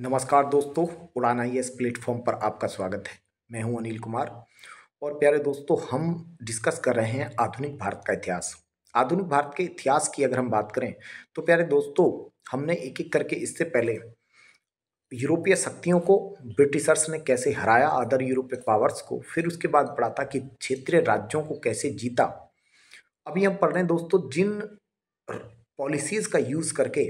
नमस्कार दोस्तों उड़ान आई एस प्लेटफॉर्म पर आपका स्वागत है मैं हूं अनिल कुमार और प्यारे दोस्तों हम डिस्कस कर रहे हैं आधुनिक भारत का इतिहास आधुनिक भारत के इतिहास की अगर हम बात करें तो प्यारे दोस्तों हमने एक एक करके इससे पहले यूरोपीय शक्तियों को ब्रिटिशर्स ने कैसे हराया अदर यूरोपीय पावर्स को फिर उसके बाद पढ़ा था कि क्षेत्रीय राज्यों को कैसे जीता अभी हम पढ़ रहे हैं दोस्तों जिन पॉलिसीज़ का यूज़ करके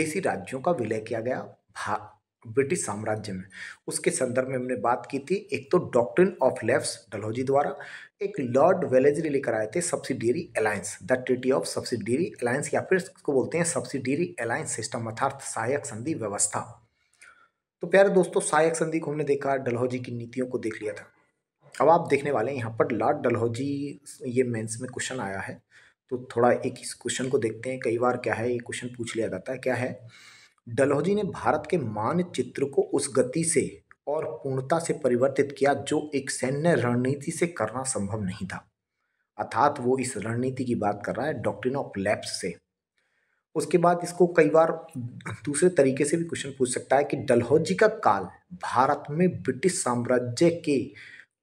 देसी राज्यों का विलय किया गया भा ब्रिटिश साम्राज्य में उसके संदर्भ में हमने बात की थी एक तो डॉक्ट्रिन ऑफ लेफ्ट डलहौजी द्वारा एक लॉर्ड वेलेजरी लेकर आए थे subsidiary alliance the treaty of subsidiary alliance या फिर इसको बोलते हैं सब्सिडियरी अलायंस सिस्टम अर्थात सहायक संधि व्यवस्था तो प्यारे दोस्तों सहायक संधि को हमने देखा डलहौजी की नीतियों को देख लिया था अब आप देखने वाले हैं यहाँ पर लॉर्ड डलहौजी ये मेन्स में क्वेश्चन आया है तो थोड़ा एक इस क्वेश्चन को देखते हैं कई बार क्या है ये क्वेश्चन पूछ लिया जाता है क्या है डलहौजी ने भारत के मानचित्र को उस गति से और पूर्णता से परिवर्तित किया जो एक सैन्य रणनीति से करना संभव नहीं था अर्थात वो इस रणनीति की बात कर रहा है डॉक्ट्रिन ऑफ लैप्स से उसके बाद इसको कई बार दूसरे तरीके से भी क्वेश्चन पूछ सकता है कि डलहौजी का काल भारत में ब्रिटिश साम्राज्य के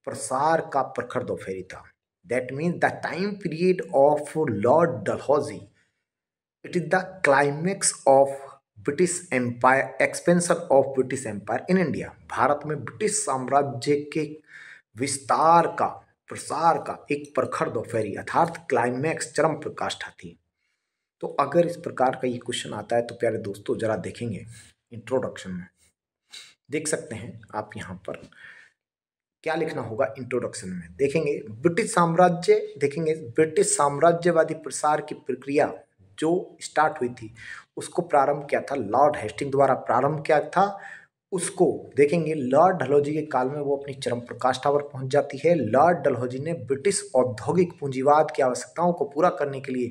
प्रसार का प्रखर दोपहरी था that means the time period of Lord Dalhousie it is the climax of British empire expansion of British empire in India Bharat में ब्रिटिश साम्राज्य के विस्तार का प्रसार का एक प्रखर दोपहरी अर्थात क्लाइमैक्स चरम प्रकाष्ठा थी तो अगर इस प्रकार का ये क्वेश्चन आता है तो प्यारे दोस्तों जरा देखेंगे इंट्रोडक्शन में देख सकते हैं आप यहाँ पर क्या लिखना होगा इंट्रोडक्शन में देखेंगे ब्रिटिश साम्राज्य देखेंगे ब्रिटिश साम्राज्यवादी प्रसार की प्रक्रिया जो स्टार्ट हुई थी उसको प्रारंभ किया था लॉर्ड हेस्टिंग द्वारा प्रारंभ किया था उसको देखेंगे लॉर्ड डलहौजी के काल में वो अपनी चरम प्रकाष्ठा पर पहुंच जाती है लॉर्ड डलहौजी ने ब्रिटिश औद्योगिक पूंजीवाद की आवश्यकताओं को पूरा करने के लिए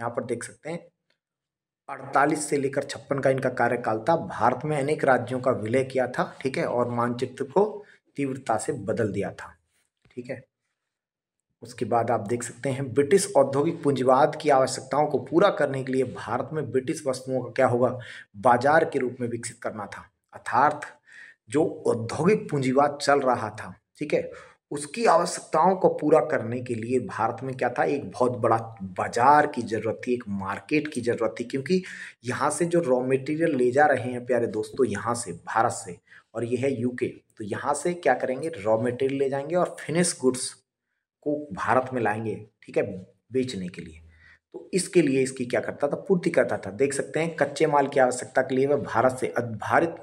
यहाँ पर देख सकते हैं अड़तालीस से लेकर छप्पन का इनका कार्यकाल था भारत में अनेक राज्यों का विलय किया था ठीक है और मानचित्र को तीव्रता से बदल दिया था ठीक है उसके बाद आप देख सकते हैं ब्रिटिश औद्योगिक पूंजीवाद की आवश्यकताओं को पूरा करने के लिए भारत में ब्रिटिश वस्तुओं का क्या होगा बाजार के रूप में विकसित करना था अर्थार्थ जो औद्योगिक पूंजीवाद चल रहा था ठीक है उसकी आवश्यकताओं को पूरा करने के लिए भारत में क्या था एक बहुत बड़ा बाजार की ज़रूरत थी एक मार्केट की ज़रूरत थी क्योंकि यहाँ से जो रॉ मटेरियल ले जा रहे हैं प्यारे दोस्तों यहाँ से भारत से और यह है यूके तो यहाँ से क्या करेंगे रॉ मटेरियल ले जाएंगे और फिनिश गुड्स को भारत में लाएंगे ठीक है बेचने के लिए तो इसके लिए इसकी क्या करता था पूर्ति करता था देख सकते हैं कच्चे माल की आवश्यकता के लिए वह भारत से भारत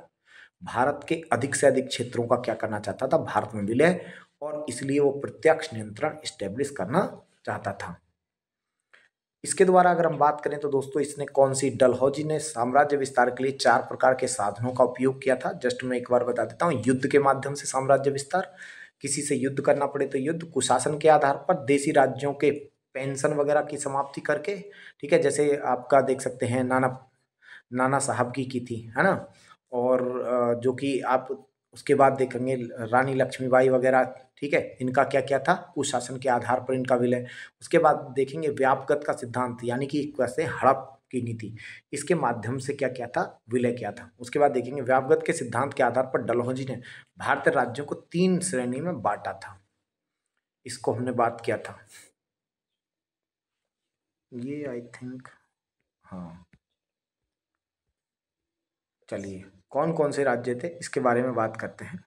भारत के अधिक से अधिक क्षेत्रों का क्या करना चाहता था भारत में विलय और इसलिए वो प्रत्यक्ष नियंत्रण स्टेब्लिश करना चाहता था इसके द्वारा अगर हम बात करें तो दोस्तों इसने कौन सी डलहौजी ने साम्राज्य विस्तार के लिए चार प्रकार के साधनों का उपयोग किया था जस्ट मैं एक बार बता देता हूँ युद्ध के माध्यम से साम्राज्य विस्तार किसी से युद्ध करना पड़े तो युद्ध कुशासन के आधार पर देशी राज्यों के पेंशन वगैरह की समाप्ति करके ठीक है जैसे आपका देख सकते हैं नाना नाना साहब की की थी है ना और जो कि आप उसके बाद देखेंगे रानी लक्ष्मीबाई वगैरह ठीक है इनका क्या क्या था कुशासन के आधार पर इनका विलय उसके बाद देखेंगे व्यापगत का सिद्धांत यानी कि एक तरह से हड़प की नीति इसके माध्यम से क्या क्या था विलय क्या था उसके बाद देखेंगे व्यापगत के सिद्धांत के आधार पर डलहौजी ने भारतीय राज्यों को तीन श्रेणी में बांटा था इसको हमने बात किया था ये आई थिंक हाँ चलिए कौन कौन से राज्य थे इसके बारे में बात करते हैं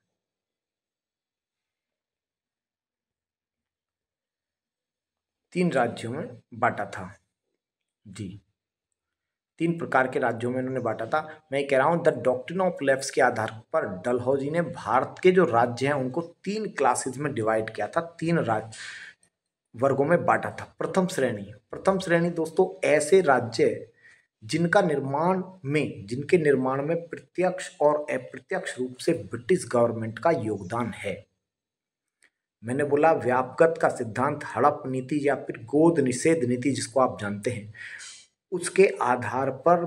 तीन राज्यों में बांटा था जी तीन प्रकार के राज्यों में इन्होंने बांटा था मैं कह रहा हूँ द डॉक्ट्रिन ऑफ लेफ्ट के आधार पर डलहौजी ने भारत के जो राज्य हैं उनको तीन क्लासेज में डिवाइड किया था तीन राज्य वर्गों में बांटा था प्रथम श्रेणी प्रथम श्रेणी दोस्तों ऐसे राज्य जिनका निर्माण में जिनके निर्माण में प्रत्यक्ष और अप्रत्यक्ष रूप से ब्रिटिश गवर्नमेंट का योगदान है मैंने बोला व्यापगत का सिद्धांत हड़प नीति या फिर गोद निषेध नीति जिसको आप जानते हैं उसके आधार पर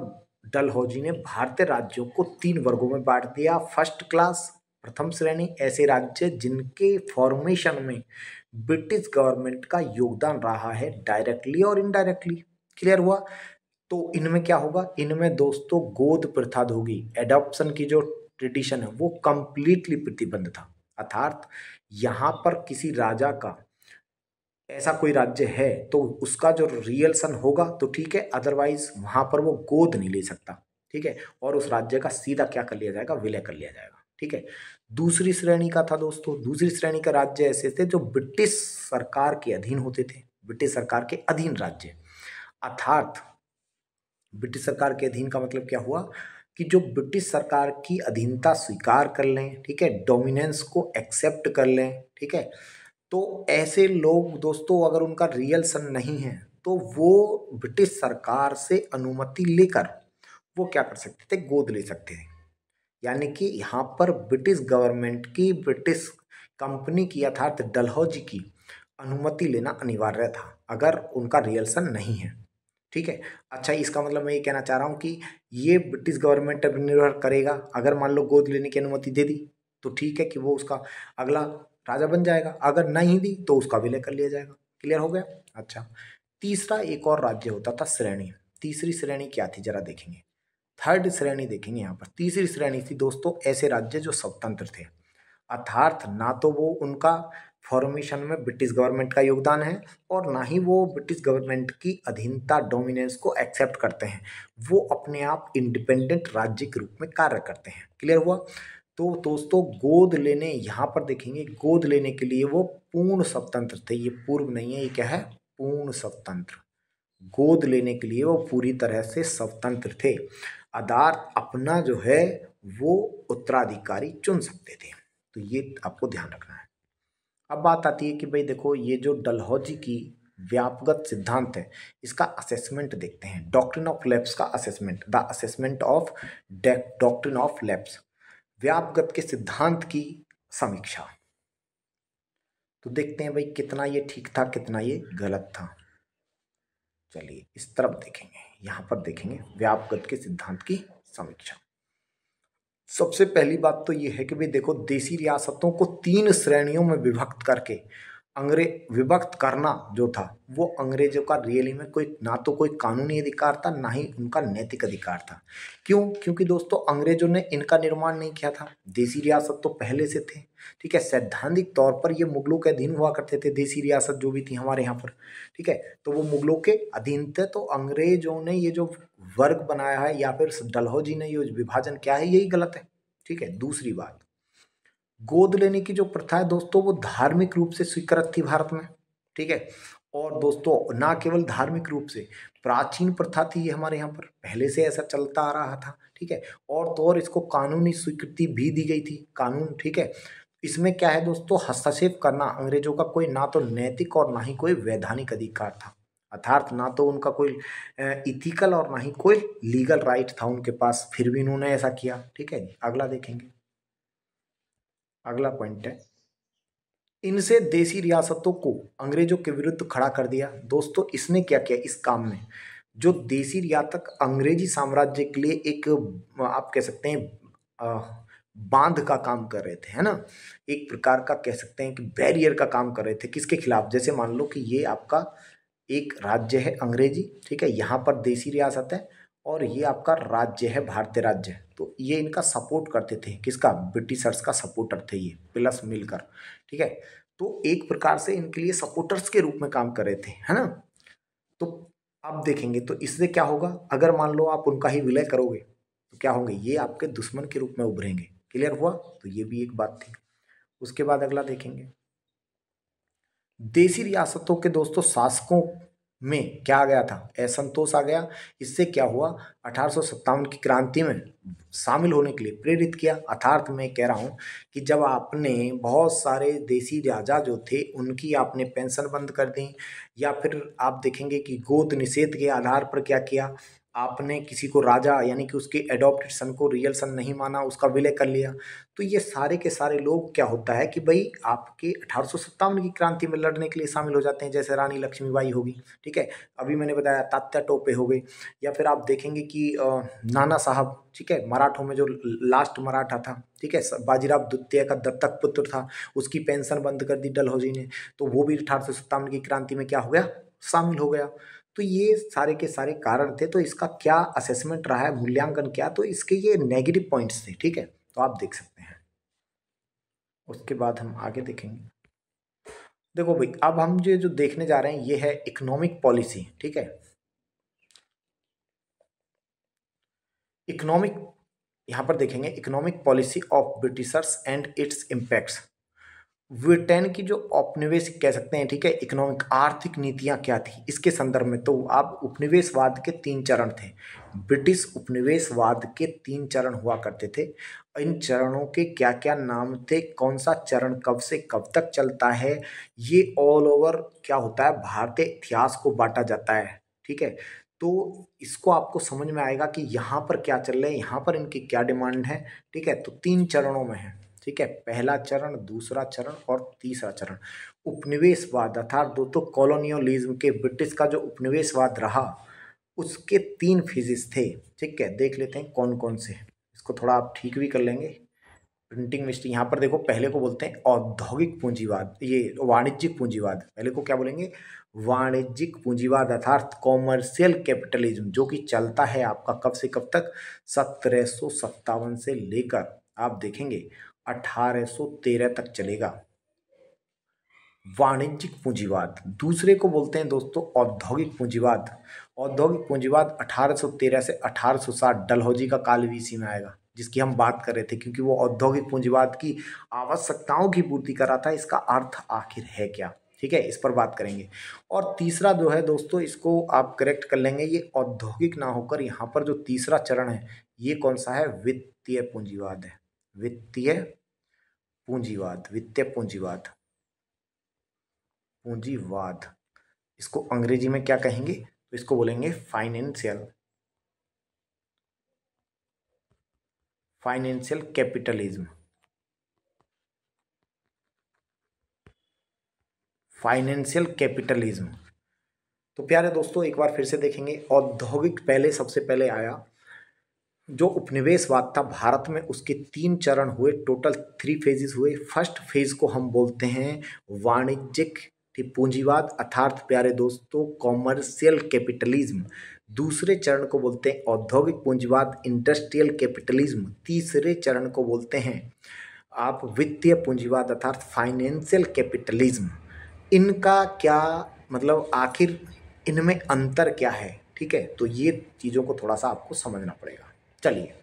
डलहौजी ने भारतीय राज्यों को तीन वर्गों में बांट दिया फर्स्ट क्लास प्रथम श्रेणी ऐसे राज्य जिनके फॉर्मेशन में ब्रिटिश गवर्नमेंट का योगदान रहा है डायरेक्टली और इनडायरेक्टली क्लियर हुआ तो इनमें क्या होगा इनमें दोस्तों गोद प्रथा होगी एडॉप्शन की जो ट्रेडिशन है वो कंप्लीटली प्रतिबंध था अर्थात यहाँ पर किसी राजा का ऐसा कोई राज्य है तो उसका जो रियल सन होगा तो ठीक है अदरवाइज वहाँ पर वो गोद नहीं ले सकता ठीक है और उस राज्य का सीधा क्या कर लिया जाएगा विलय कर लिया जाएगा ठीक है दूसरी श्रेणी का था दोस्तों दूसरी श्रेणी का राज्य ऐसे थे जो ब्रिटिश सरकार के अधीन होते थे ब्रिटिश सरकार के अधीन राज्य अर्थात ब्रिटिश सरकार के अधीन का मतलब क्या हुआ कि जो ब्रिटिश सरकार की अधीनता स्वीकार कर लें ठीक है डोमिनेंस को एक्सेप्ट कर लें ठीक है तो ऐसे लोग दोस्तों अगर उनका रियल सन नहीं है तो वो ब्रिटिश सरकार से अनुमति लेकर वो क्या कर सकते थे गोद ले सकते थे यानी कि यहाँ पर ब्रिटिश गवर्नमेंट की ब्रिटिश कंपनी की अर्थात डलहौजी की अनुमति लेना अनिवार्य था अगर उनका रियल सन नहीं है ठीक है अच्छा इसका मतलब मैं ये कहना चाह रहा हूँ कि ये ब्रिटिश गवर्नमेंट पर निर्भर करेगा अगर मान लो गोद लेने की अनुमति दे दी तो ठीक है कि वो उसका अगला राजा बन जाएगा अगर नहीं दी तो उसका विलय कर लिया जाएगा क्लियर हो गया अच्छा तीसरा एक और राज्य होता था श्रेणी तीसरी श्रेणी क्या थी जरा देखेंगे थर्ड श्रेणी देखेंगे यहाँ पर तीसरी श्रेणी थी दोस्तों ऐसे राज्य जो स्वतंत्र थे अर्थार्थ ना तो वो उनका फॉर्मेशन में ब्रिटिश गवर्नमेंट का योगदान है और ना ही वो ब्रिटिश गवर्नमेंट की अधीनता डोमिनेंस को एक्सेप्ट करते हैं वो अपने आप इंडिपेंडेंट राज्य के रूप में कार्य करते हैं क्लियर हुआ तो दोस्तों गोद लेने यहाँ पर देखेंगे गोद लेने के लिए वो पूर्ण स्वतंत्र थे ये पूर्व नहीं है ये क्या है पूर्ण स्वतंत्र गोद लेने के लिए वो पूरी तरह से स्वतंत्र थे आधार अपना जो है वो उत्तराधिकारी चुन सकते थे तो ये आपको ध्यान रखना है अब बात आती है कि भाई देखो ये जो डलहौजी की व्यापगत सिद्धांत है इसका असेसमेंट देखते हैं डॉक्ट्रिन ऑफ लैप्स का assessment the assessment of doctrine of lapse व्यापगत के सिद्धांत की समीक्षा तो देखते हैं भाई कितना ये ठीक था कितना ये गलत था चलिए इस तरफ देखेंगे यहां पर देखेंगे व्यापगत के सिद्धांत की समीक्षा सबसे पहली बात तो ये है कि भाई देखो देसी रियासतों को तीन श्रेणियों में विभक्त करके अंग्रेज विभक्त करना जो था वो अंग्रेजों का रियली में कोई ना तो कोई कानूनी अधिकार था ना ही उनका नैतिक अधिकार था क्यों क्योंकि दोस्तों अंग्रेजों ने इनका निर्माण नहीं किया था देसी रियासत तो पहले से थे ठीक है सैद्धांतिक तौर पर ये मुगलों के अधीन हुआ करते थे देसी रियासत जो भी थी हमारे यहाँ पर ठीक है तो वो मुगलों के अधीन थे तो अंग्रेजों ने ये जो वर्ग बनाया है या फिर डलहौजी ने ये विभाजन क्या है यही गलत है ठीक है दूसरी बात गोद लेने की जो प्रथा है दोस्तों वो धार्मिक रूप से स्वीकृत थी भारत में ठीक है और दोस्तों ना केवल धार्मिक रूप से प्राचीन प्रथा थी ये हमारे यहाँ पर पहले से ऐसा चलता आ रहा था ठीक है और तो और इसको कानूनी स्वीकृति भी दी गई थी कानून ठीक है इसमें क्या है दोस्तों हस्तक्षेप करना अंग्रेजों का कोई ना तो नैतिक और ना ही कोई वैधानिक अधिकार था अर्थात ना तो उनका कोई इथिकल और ना ही कोई लीगल राइट था उनके पास फिर भी इन्होंने ऐसा किया ठीक है अगला देखेंगे अगला पॉइंट है इनसे देसी रियासतों को अंग्रेजों के विरुद्ध खड़ा कर दिया दोस्तों इसने क्या किया इस काम में जो देसी रियातक अंग्रेजी साम्राज्य के लिए एक आप कह सकते हैं बांध का काम कर रहे थे है ना एक प्रकार का कह सकते हैं कि बैरियर का काम कर रहे थे किसके खिलाफ जैसे मान लो कि ये आपका एक राज्य है अंग्रेजी ठीक है यहाँ पर देसी रियासत है और ये आपका राज्य है भारतीय राज्य है तो ये इनका सपोर्ट करते थे किसका ब्रिटिशर्स का सपोर्टर थे ये प्लस मिलकर ठीक है तो एक प्रकार से इनके लिए सपोर्टर्स के रूप में काम कर रहे थे है ना तो अब देखेंगे तो इससे क्या होगा अगर मान लो आप उनका ही विलय करोगे तो क्या होंगे ये आपके दुश्मन के रूप में उभरेंगे क्लियर हुआ तो ये भी एक बात थी उसके बाद अगला देखेंगे देसी रियासतों के दोस्तों शासकों में क्या आ गया था असंतोष आ गया इससे क्या हुआ अठारह की क्रांति में शामिल होने के लिए प्रेरित किया अर्थार्थ मैं कह रहा हूँ कि जब आपने बहुत सारे देसी राजा जो थे उनकी आपने पेंशन बंद कर दी या फिर आप देखेंगे कि गोद निषेध के आधार पर क्या किया आपने किसी को राजा यानी कि उसके एडॉप्टेड सन को रियल सन नहीं माना उसका विलय कर लिया तो ये सारे के सारे लोग क्या होता है कि भाई आपके अठारह की क्रांति में लड़ने के लिए शामिल हो जाते हैं जैसे रानी लक्ष्मीबाई होगी ठीक है अभी मैंने बताया तात्या टोपे हो गए या फिर आप देखेंगे कि नाना साहब ठीक है मराठों में जो लास्ट मराठा था ठीक है बाजीराव द्वितीय का दत्तक पुत्र था उसकी पेंशन बंद कर दी डलहौजी ने तो वो भी अठारह की क्रांति में क्या हो गया शामिल हो गया तो ये सारे के सारे कारण थे तो इसका क्या असेसमेंट रहा है मूल्यांकन क्या तो इसके ये नेगेटिव पॉइंट्स थे ठीक है तो आप देख सकते हैं उसके बाद हम आगे देखेंगे देखो भाई अब हम जो जो देखने जा रहे हैं ये है इकोनॉमिक पॉलिसी ठीक है इकोनॉमिक यहां पर देखेंगे economic policy of Britishers and its impacts Britain की जो औपनिवेश कह सकते हैं ठीक है इकोनॉमिक आर्थिक नीतियां क्या थी इसके संदर्भ में तो आप उपनिवेशवाद के तीन चरण थे ब्रिटिश उपनिवेशवाद के तीन चरण हुआ करते थे इन चरणों के क्या क्या नाम थे कौन सा चरण कब से कब तक चलता है ये ऑल ओवर क्या होता है भारतीय इतिहास को बांटा जाता है ठीक है तो इसको आपको समझ में आएगा कि यहाँ पर क्या चल रहा है यहाँ पर इनकी क्या डिमांड है ठीक है तो तीन चरणों में है ठीक है पहला चरण दूसरा चरण और तीसरा चरण उपनिवेशवाद अर्थात तो कॉलोनियलिज्म के ब्रिटिश का जो उपनिवेशवाद रहा उसके तीन फिजिस थे ठीक है देख लेते हैं कौन कौन से इसको थोड़ा आप ठीक भी कर लेंगे प्रिंटिंग मिस्टेक यहाँ पर देखो पहले को बोलते हैं औद्योगिक पूंजीवाद ये वाणिज्यिक पूंजीवाद पहले को क्या बोलेंगे वाणिज्यिक पूंजीवाद अर्थात कॉमर्शियल कैपिटलिज्म जो कि चलता है आपका कब से कब तक सत्रह से लेकर आप देखेंगे 1813 तक चलेगा वाणिज्यिक पूंजीवाद दूसरे को बोलते हैं दोस्तों औद्योगिक पूंजीवाद औद्योगिक पूंजीवाद 1813 से 1860 डलहौजी का काल भी इसी में आएगा जिसकी हम बात कर रहे थे क्योंकि वो औद्योगिक पूंजीवाद की आवश्यकताओं की पूर्ति कर रहा था इसका अर्थ आखिर है क्या ठीक है इस पर बात करेंगे और तीसरा जो है दोस्तों इसको आप करेक्ट कर लेंगे ये औद्योगिक ना होकर यहाँ पर जो तीसरा चरण है ये कौन सा है वित्तीय पूंजीवाद है वित्तीय पूंजीवाद वित्तीय पूंजीवाद पूंजीवाद इसको अंग्रेजी में क्या कहेंगे तो इसको बोलेंगे financial financial capitalism financial capitalism तो प्यारे दोस्तों एक बार फिर से देखेंगे औद्योगिक पहले सबसे पहले आया जो उपनिवेशवाद था भारत में उसके तीन चरण हुए टोटल थ्री फेजेस हुए फर्स्ट फेज को हम बोलते हैं वाणिज्यिक ठीक पूंजीवाद अर्थार्थ प्यारे दोस्तों कॉमर्शियल कैपिटलिज्म दूसरे चरण को बोलते हैं औद्योगिक पूंजीवाद इंडस्ट्रियल कैपिटलिज्म तीसरे चरण को बोलते हैं आप वित्तीय पूंजीवाद अर्थार्थ फाइनेंशियल कैपिटलिज्म इनका क्या मतलब आखिर इनमें अंतर क्या है ठीक है तो ये चीज़ों को थोड़ा सा आपको समझना पड़ेगा चलिए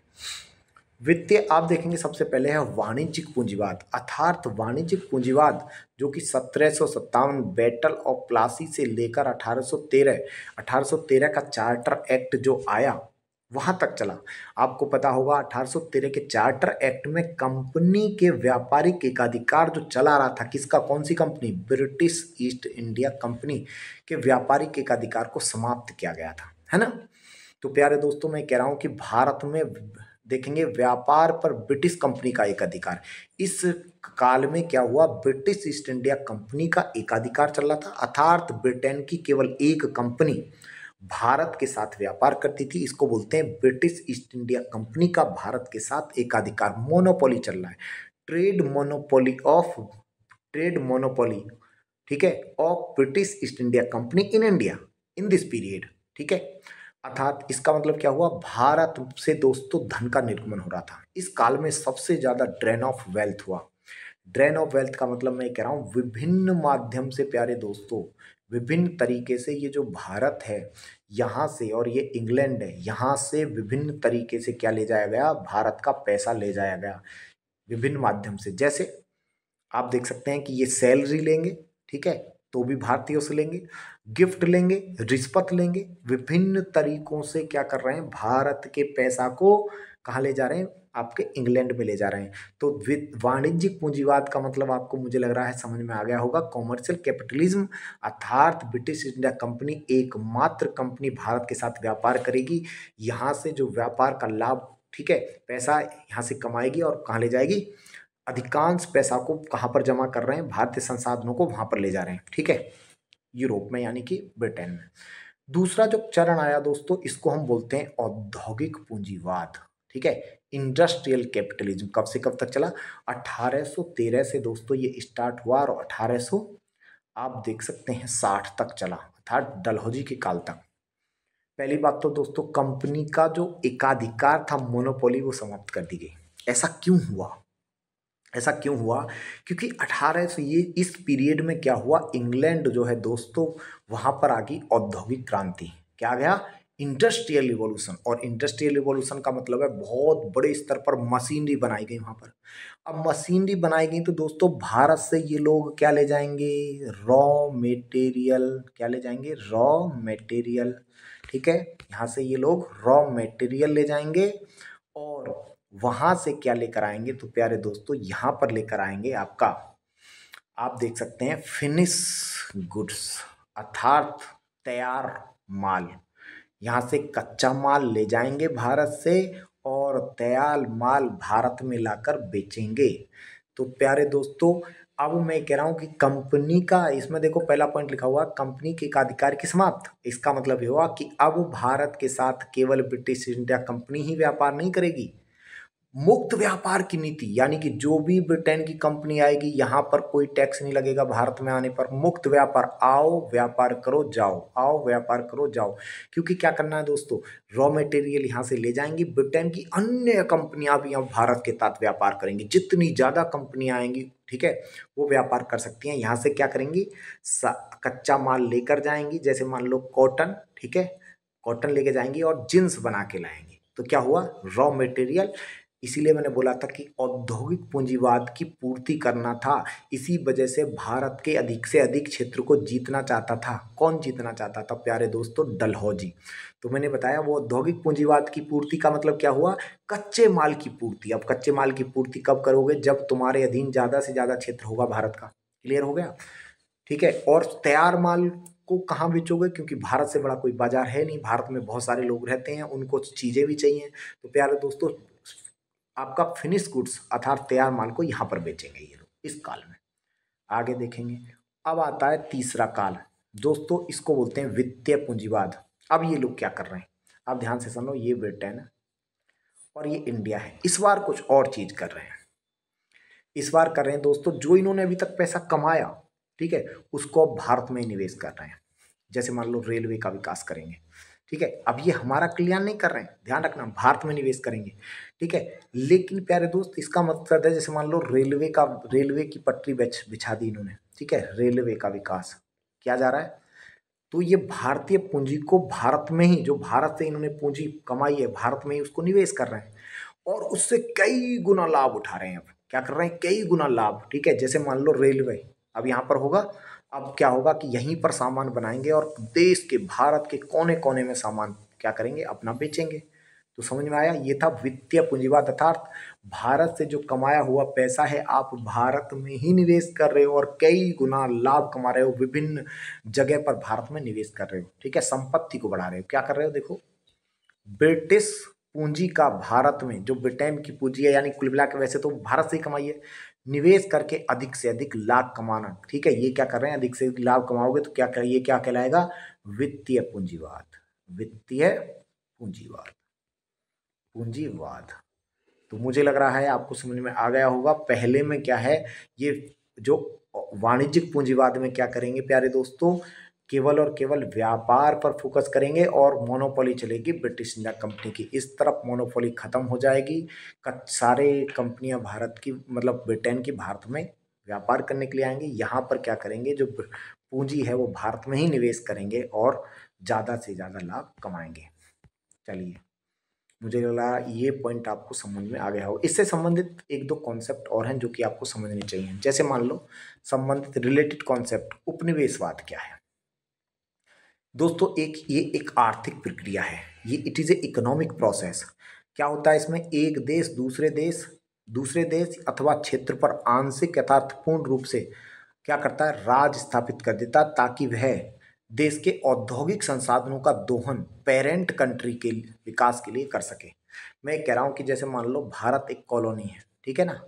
वित्तीय आप देखेंगे सबसे पहले है वाणिज्यिक पूंजीवाद अर्थात वाणिज्यिक पूंजीवाद जो कि सत्रह बैटल ऑफ प्लासी से लेकर 1813 1813 का चार्टर एक्ट जो आया वहां तक चला आपको पता होगा 1813 के चार्टर एक्ट में कंपनी के व्यापारिक एकाधिकार जो चला रहा था किसका कौन सी company British East India company के व्यापारिक एकाधिकार को समाप्त किया गया था है ना तो प्यारे दोस्तों मैं कह रहा हूँ कि भारत में देखेंगे व्यापार पर ब्रिटिश कंपनी का एकाधिकार इस काल में क्या हुआ ब्रिटिश ईस्ट इंडिया कंपनी का एकाधिकार चल रहा था अर्थात ब्रिटेन की केवल एक कंपनी भारत के साथ व्यापार करती थी इसको बोलते हैं ब्रिटिश ईस्ट इंडिया कंपनी का भारत के साथ एकाधिकार मोनोपोली चल रहा है trade monopoly of trade monopoly ठीक है of British East India company in India in this period ठीक है अर्थात इसका मतलब क्या हुआ भारत से दोस्तों धन का निर्गमन हो रहा था इस काल में सबसे ज़्यादा ड्रेन ऑफ वेल्थ हुआ ड्रेन ऑफ वेल्थ का मतलब मैं कह रहा हूँ विभिन्न माध्यम से प्यारे दोस्तों विभिन्न तरीके से ये जो भारत है यहाँ से और ये इंग्लैंड है यहाँ से विभिन्न तरीके से क्या ले जाया गया भारत का पैसा ले जाया गया विभिन्न माध्यम से जैसे आप देख सकते हैं कि ये सैलरी लेंगे ठीक है तो भी भारतीयों से लेंगे गिफ्ट लेंगे रिश्वत लेंगे विभिन्न तरीकों से क्या कर रहे हैं भारत के पैसा को कहाँ ले जा रहे हैं आपके इंग्लैंड में ले जा रहे हैं तो वाणिज्यिक पूंजीवाद का मतलब आपको मुझे लग रहा है समझ में आ गया होगा कॉमर्शियल कैपिटलिज्म अर्थात ब्रिटिश इंडिया कंपनी एकमात्र कंपनी भारत के साथ व्यापार करेगी यहाँ से जो व्यापार का लाभ ठीक है पैसा यहाँ से कमाएगी और कहाँ ले जाएगी अधिकांश पैसा को कहाँ पर जमा कर रहे हैं भारतीय संसाधनों को वहाँ पर ले जा रहे हैं ठीक है यूरोप में यानी कि ब्रिटेन में दूसरा जो चरण आया दोस्तों इसको हम बोलते हैं औद्योगिक पूंजीवाद ठीक है इंडस्ट्रियल कैपिटलिज्म कब से कब तक चला 1813 से दोस्तों ये स्टार्ट हुआ और 1800 आप देख सकते हैं 60 तक चला अर्थात डलहौजी के काल तक पहली बात तो दोस्तों कंपनी का जो एकाधिकार था मोनोपोली वो समाप्त कर दी गई ऐसा क्यों हुआ ऐसा क्यों हुआ क्योंकि अठारह सौ ये इस पीरियड में क्या हुआ इंग्लैंड जो है दोस्तों वहाँ पर आ गई औद्योगिक क्रांति क्या आ गया इंडस्ट्रियल रिवोल्यूशन और इंडस्ट्रियल रिवोल्यूशन का मतलब है बहुत बड़े स्तर पर मशीनरी बनाई गई वहाँ पर अब मशीनरी बनाई गई तो दोस्तों भारत से ये लोग क्या ले जाएंगे रॉ मटेरियल क्या ले जाएंगे रॉ मटेरियल ठीक है यहाँ से ये लोग रॉ मटेरियल ले जाएंगे और वहाँ से क्या लेकर आएंगे तो प्यारे दोस्तों यहाँ पर लेकर आएंगे आपका आप देख सकते हैं फिनिश गुड्स अर्थात तैयार माल यहाँ से कच्चा माल ले जाएंगे भारत से और तैयार माल भारत में लाकर बेचेंगे तो प्यारे दोस्तों अब मैं कह रहा हूँ कि कंपनी का इसमें देखो पहला पॉइंट लिखा हुआ कंपनी के एकाधिकार की समाप्त इसका मतलब ये हुआ कि अब भारत के साथ केवल ब्रिटिश इंडिया कंपनी ही व्यापार नहीं करेगी मुक्त व्यापार की नीति यानी कि जो भी ब्रिटेन की कंपनी आएगी यहाँ पर कोई टैक्स नहीं लगेगा भारत में आने पर मुक्त व्यापार आओ व्यापार करो जाओ आओ व्यापार करो जाओ क्योंकि क्या करना है दोस्तों रॉ मटेरियल यहाँ से ले जाएंगी ब्रिटेन की अन्य कंपनियाँ भी यहाँ भारत के साथ व्यापार करेंगी जितनी ज़्यादा कंपनियाँ आएंगी ठीक है वो व्यापार कर सकती हैं यहाँ से क्या करेंगी कच्चा माल लेकर जाएंगी जैसे मान लो कॉटन ठीक है कॉटन लेके जाएंगी और जीन्स बना के लाएंगी तो क्या हुआ रॉ मटेरियल इसीलिए मैंने बोला था कि औद्योगिक पूंजीवाद की पूर्ति करना था इसी वजह से भारत के अधिक से अधिक क्षेत्र को जीतना चाहता था कौन जीतना चाहता था प्यारे दोस्तों डलहौजी तो मैंने बताया वो औद्योगिक पूंजीवाद की पूर्ति का मतलब क्या हुआ कच्चे माल की पूर्ति अब कच्चे माल की पूर्ति कब करोगे जब तुम्हारे अधीन ज़्यादा से ज़्यादा क्षेत्र होगा भारत का क्लियर हो गया ठीक है और तैयार माल को कहाँ बेचोगे क्योंकि भारत से बड़ा कोई बाजार है नहीं भारत में बहुत सारे लोग रहते हैं उनको चीज़ें भी चाहिए तो प्यारे दोस्तों आपका फिनिश गुड्स अर्थात तैयार माल को यहाँ पर बेचेंगे ये लोग इस काल में आगे देखेंगे अब आता है तीसरा काल दोस्तों इसको बोलते हैं वित्तीय पूंजीवाद अब ये लोग क्या कर रहे हैं आप ध्यान से सुनो ये ब्रिटेन है और ये इंडिया है इस बार कुछ और चीज़ कर रहे हैं इस बार कर रहे हैं दोस्तों जो इन्होंने अभी तक पैसा कमाया ठीक है उसको अब भारत में निवेश कर रहे हैं जैसे मान लो रेलवे का विकास करेंगे ठीक है अब ये हमारा कल्याण नहीं कर रहे हैं ध्यान रखना भारत में निवेश करेंगे ठीक है लेकिन प्यारे दोस्त इसका मतलब है जैसे मान लो रेलवे का रेलवे की पटरी बिछा दी इन्होंने ठीक है रेलवे का विकास किया जा रहा है तो ये भारतीय पूंजी को भारत में ही जो भारत से इन्होंने पूंजी कमाई है भारत में ही उसको निवेश कर रहे हैं और उससे कई गुना लाभ उठा रहे हैं अब क्या कर रहे हैं कई गुना लाभ ठीक है जैसे मान लो रेलवे अब यहाँ पर होगा अब क्या होगा कि यहीं पर सामान बनाएंगे और देश के भारत के कोने कोने में सामान क्या करेंगे अपना बेचेंगे तो समझ में आया ये था वित्तीय पूंजीवाद अर्थात भारत से जो कमाया हुआ पैसा है आप भारत में ही निवेश कर रहे हो और कई गुना लाभ कमा रहे हो विभिन्न जगह पर भारत में निवेश कर रहे हो ठीक है संपत्ति को बढ़ा रहे हो क्या कर रहे हो देखो ब्रिटिश पूंजी का भारत में जो ब्रिटेन की पूंजी है यानी कुल मिला के वैसे तो भारत से ही कमाई है निवेश करके अधिक से अधिक लाभ कमाना ठीक है ये क्या कर रहे हैं अधिक से अधिक लाभ कमाओगे तो क्या ये क्या कहलाएगा वित्तीय पूंजीवाद वित्तीय पूंजीवाद पूंजीवाद तो मुझे लग रहा है आपको समझ में आ गया होगा पहले में क्या है ये जो वाणिज्यिक पूंजीवाद में क्या करेंगे प्यारे दोस्तों केवल और केवल व्यापार पर फोकस करेंगे और मोनोपोली चलेगी ब्रिटिश इंडिया कंपनी की इस तरफ मोनोपोली ख़त्म हो जाएगी सारे कंपनियां भारत की मतलब ब्रिटेन की भारत में व्यापार करने के लिए आएंगे यहाँ पर क्या करेंगे जो पूंजी है वो भारत में ही निवेश करेंगे और ज़्यादा से ज़्यादा लाभ कमाएंगे चलिए मुझे लगा ये पॉइंट आपको समझ में आ गया हो इससे संबंधित एक दो कॉन्सेप्ट और हैं जो कि आपको समझने चाहिए जैसे मान लो संबंधित रिलेटेड कॉन्सेप्ट उपनिवेशवाद क्या है दोस्तों एक ये एक आर्थिक प्रक्रिया है ये it is a economic process क्या होता है इसमें एक देश दूसरे देश दूसरे देश अथवा क्षेत्र पर आंशिक यथार्थपूर्ण रूप से क्या करता है राज स्थापित कर देता ताकि वह देश के औद्योगिक संसाधनों का दोहन पेरेंट कंट्री के विकास के लिए कर सके मैं कह रहा हूँ कि जैसे मान लो भारत एक कॉलोनी है ठीक है ना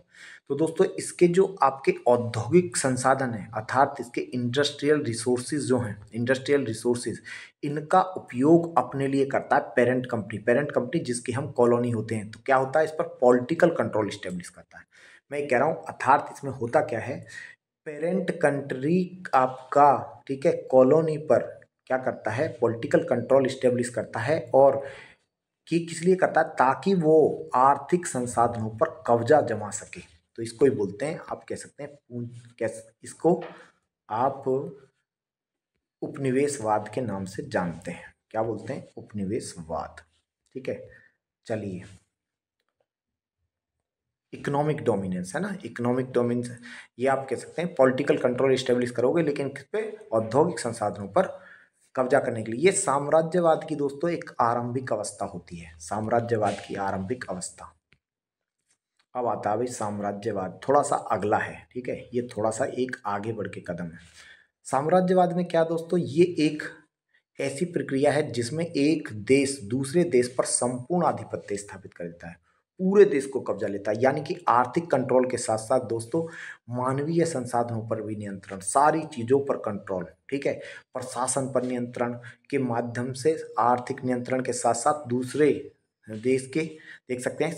तो दोस्तों इसके जो आपके औद्योगिक संसाधन हैं अर्थात इसके इंडस्ट्रियल रिसोर्सेज जो हैं इंडस्ट्रियल रिसोर्सेज इनका उपयोग अपने लिए करता है पेरेंट कंपनी पेरेंट कंपनी जिसकी हम कॉलोनी होते हैं तो क्या होता है इस पर पॉलिटिकल कंट्रोल इस्टेब्लिश करता है मैं कह रहा हूँ अर्थात इसमें होता क्या है पेरेंट कंट्री आपका ठीक है कॉलोनी पर क्या करता है पॉलिटिकल कंट्रोल इस्टेब्लिश करता है और कि किस लिए करता है ताकि वो आर्थिक संसाधनों पर कब्जा जमा सके तो इसको ही बोलते हैं आप कह सकते हैं पूंज इसको आप उपनिवेशवाद के नाम से जानते हैं क्या बोलते हैं उपनिवेशवाद ठीक है चलिए इकोनॉमिक डोमिनेंस है ना इकोनॉमिक डोमिनेंस ये आप कह सकते हैं पॉलिटिकल कंट्रोल इस्टेब्लिश करोगे लेकिन किस पे औद्योगिक संसाधनों पर कब्जा करने के लिए ये साम्राज्यवाद की दोस्तों एक आरंभिक अवस्था होती है साम्राज्यवाद की आरंभिक अवस्था अब आता है भाई साम्राज्यवाद थोड़ा सा अगला है ठीक है ये थोड़ा सा एक आगे बढ़ के कदम है साम्राज्यवाद में क्या दोस्तों ये एक ऐसी प्रक्रिया है जिसमें एक देश दूसरे देश पर संपूर्ण आधिपत्य स्थापित कर देता है पूरे देश को कब्जा लेता है यानी कि आर्थिक कंट्रोल के साथ साथ दोस्तों मानवीय संसाधनों पर भी नियंत्रण सारी चीज़ों पर कंट्रोल ठीक है प्रशासन पर नियंत्रण के माध्यम से आर्थिक नियंत्रण के साथ साथ दूसरे देश के देख सकते हैं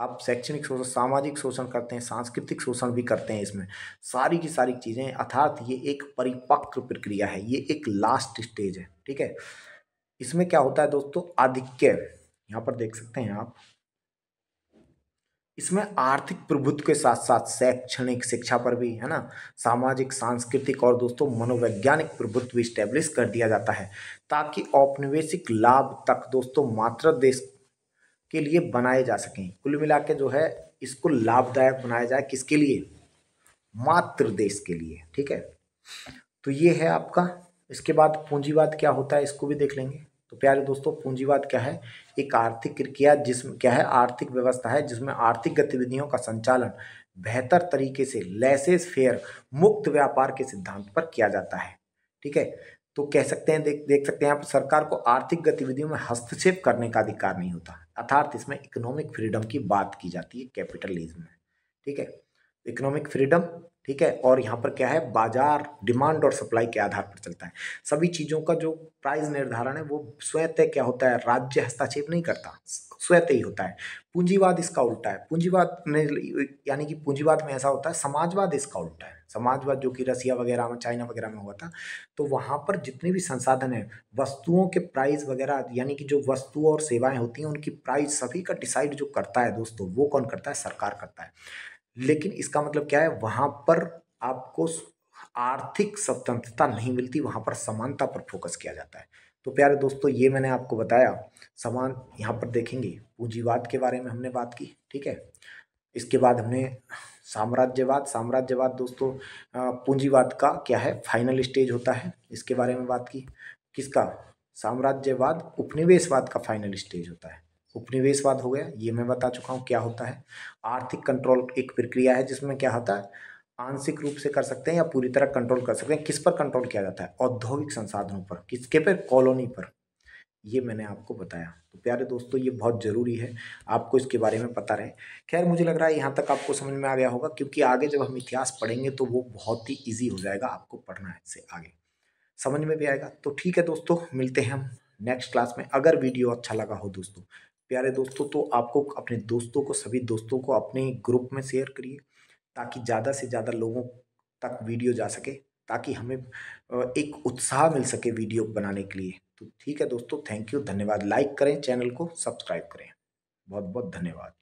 आप शैक्षणिक शोषण सामाजिक शोषण करते हैं सांस्कृतिक शोषण भी करते हैं इसमें सारी की सारी चीज़ें अर्थात ये एक परिपक्व प्रक्रिया है ये एक लास्ट स्टेज है ठीक है इसमें क्या होता है दोस्तों आधिक्य यहाँ पर देख सकते हैं आप इसमें आर्थिक प्रभुत्व के साथ साथ शैक्षणिक शिक्षा पर भी है ना सामाजिक सांस्कृतिक और दोस्तों मनोवैज्ञानिक प्रभुत्व भी स्टैब्लिश कर दिया जाता है ताकि औपनिवेशिक लाभ तक दोस्तों मात्र देश के लिए बनाए जा सकें कुल मिला के जो है इसको लाभदायक बनाया जाए किसके लिए मात्र देश के लिए ठीक है तो ये है आपका इसके बाद पूंजीवाद क्या होता है इसको भी देख लेंगे तो प्यारे दोस्तों पूंजीवाद क्या है एक आर्थिक क्रिया जिसमें क्या है आर्थिक व्यवस्था है जिसमें आर्थिक गतिविधियों का संचालन बेहतर तरीके से लेसेस फेयर मुक्त व्यापार के सिद्धांत पर किया जाता है ठीक है तो कह सकते हैं देख देख सकते हैं आप सरकार को आर्थिक गतिविधियों में हस्तक्षेप करने का अधिकार नहीं होता अर्थात इसमें इकोनॉमिक फ्रीडम की बात की जाती है कैपिटलिज्म में ठीक है इकोनॉमिक फ्रीडम ठीक है और यहाँ पर क्या है बाजार डिमांड और सप्लाई के आधार पर चलता है सभी चीज़ों का जो प्राइस निर्धारण है वो स्वयं क्या होता है राज्य हस्तक्षेप नहीं करता स्वयं ही होता है पूंजीवाद इसका उल्टा है पूंजीवाद ने यानी कि पूंजीवाद में ऐसा होता है समाजवाद इसका उल्टा है समाजवाद जो कि रसिया वगैरह में चाइना वगैरह में हुआ था तो वहाँ पर जितने भी संसाधन हैं वस्तुओं के प्राइस वगैरह यानी कि जो वस्तुओं और सेवाएं होती हैं उनकी प्राइस सभी का डिसाइड जो करता है दोस्तों वो कौन करता है सरकार करता है लेकिन इसका मतलब क्या है वहाँ पर आपको आर्थिक स्वतंत्रता नहीं मिलती वहाँ पर समानता पर फोकस किया जाता है तो प्यारे दोस्तों ये मैंने आपको बताया समान यहाँ पर देखेंगे पूंजीवाद के बारे में हमने बात की ठीक है इसके बाद हमने साम्राज्यवाद साम्राज्यवाद दोस्तों पूंजीवाद का क्या है फाइनल स्टेज होता है इसके बारे में बात की किसका साम्राज्यवाद उपनिवेशवाद का फाइनल स्टेज होता है उपनिवेशवाद हो गया ये मैं बता चुका हूँ क्या होता है आर्थिक कंट्रोल एक प्रक्रिया है जिसमें क्या होता है आंशिक रूप से कर सकते हैं या पूरी तरह कंट्रोल कर सकते हैं किस पर कंट्रोल किया जाता है औद्योगिक संसाधनों पर किसके पर कॉलोनी पर ये मैंने आपको बताया तो प्यारे दोस्तों ये बहुत ज़रूरी है आपको इसके बारे में पता रहे खैर मुझे लग रहा है यहाँ तक आपको समझ में आ गया होगा क्योंकि आगे जब हम इतिहास पढ़ेंगे तो वो बहुत ही ईजी हो जाएगा आपको पढ़ना है इससे आगे समझ में भी आएगा तो ठीक है दोस्तों मिलते हैं हम नेक्स्ट क्लास में अगर वीडियो अच्छा लगा हो दोस्तों प्यारे दोस्तों तो आपको अपने दोस्तों को सभी दोस्तों को अपने ग्रुप में शेयर करिए ताकि ज़्यादा से ज़्यादा लोगों तक वीडियो जा सके ताकि हमें एक उत्साह मिल सके वीडियो बनाने के लिए तो ठीक है दोस्तों थैंक यू धन्यवाद लाइक करें चैनल को सब्सक्राइब करें बहुत बहुत धन्यवाद